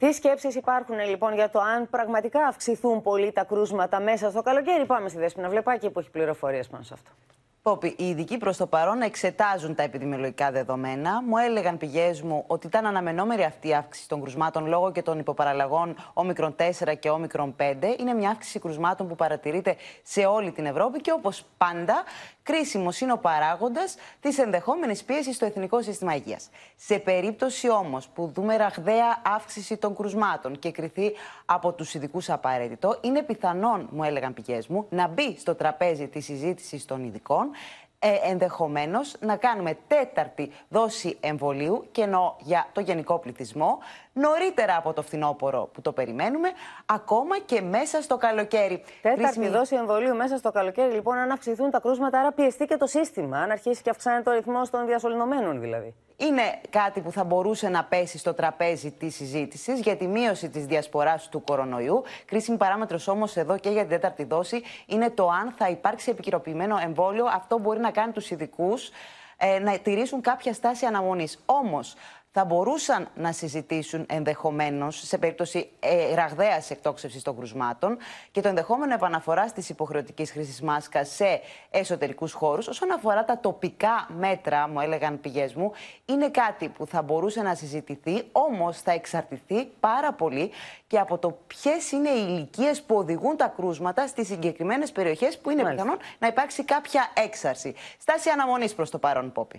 Τι σκέψεις υπάρχουν λοιπόν για το αν πραγματικά αυξηθούν πολύ τα κρούσματα μέσα στο καλοκαίρι. Πάμε στη Δέσποινα Βλεπάκη που έχει πληροφορίες πάνω σε αυτό. Πόπι, οι ειδικοί προς το παρόν εξετάζουν τα επιδημιολογικά δεδομένα. Μου έλεγαν πηγές μου ότι ήταν αναμενόμενη αυτή η αύξηση των κρουσμάτων λόγω και των υποπαραλλαγών όμικρον 4 και όμικρον 5. Είναι μια αύξηση κρουσμάτων που παρατηρείται σε όλη την Ευρώπη και όπως πάντα κρίσιμος είναι ο παράγοντας της ενδεχόμενης πίεσης στο εθνικό σύστημα υγείας. Σε περίπτωση όμως που δούμε ραγδαία αύξηση των κρουσμάτων και κριθεί από τους ειδικούς απαραίτητο, είναι πιθανόν, μου έλεγαν πηγές μου, να μπει στο τραπέζι της συζήτησης των ειδικών, ε, να κάνουμε τέταρτη δόση εμβολίου και ενώ για το γενικό πληθυσμό νωρίτερα από το φθινόπωρο που το περιμένουμε, ακόμα και μέσα στο καλοκαίρι. Τέταρτη δόση εμβολίου μέσα στο καλοκαίρι, λοιπόν, αν αυξηθούν τα κρούσματα, άρα πιεστεί και το σύστημα, αν αρχίσει και αυξάνεται ο ρυθμός των διασωληνωμένων δηλαδή είναι κάτι που θα μπορούσε να πέσει στο τραπέζι της συζήτησης για τη μείωση της διασποράς του κορονοϊού. Κρίσιμη παράμετρος όμως εδώ και για την τέταρτη δόση είναι το αν θα υπάρξει επικυρωποιημένο εμβόλιο. Αυτό μπορεί να κάνει τους ειδικούς ε, να τηρήσουν κάποια στάση αναμονής. Όμως, θα μπορούσαν να συζητήσουν ενδεχομένως σε περίπτωση ε, ραγδαίας εκτόξευσης των κρουσμάτων και το ενδεχόμενο επαναφορά της υποχρεωτικής χρήσης μάσκας σε εσωτερικούς χώρους. Όσον αφορά τα τοπικά μέτρα, μου έλεγαν πηγές μου, είναι κάτι που θα μπορούσε να συζητηθεί, όμως θα εξαρτηθεί πάρα πολύ και από το ποιες είναι οι ηλικίες που οδηγούν τα κρούσματα στις συγκεκριμένες περιοχές που είναι πιθανόν να υπάρξει κάποια έξαρση. Στάση αναμονής προς το παρόν, Πόπι.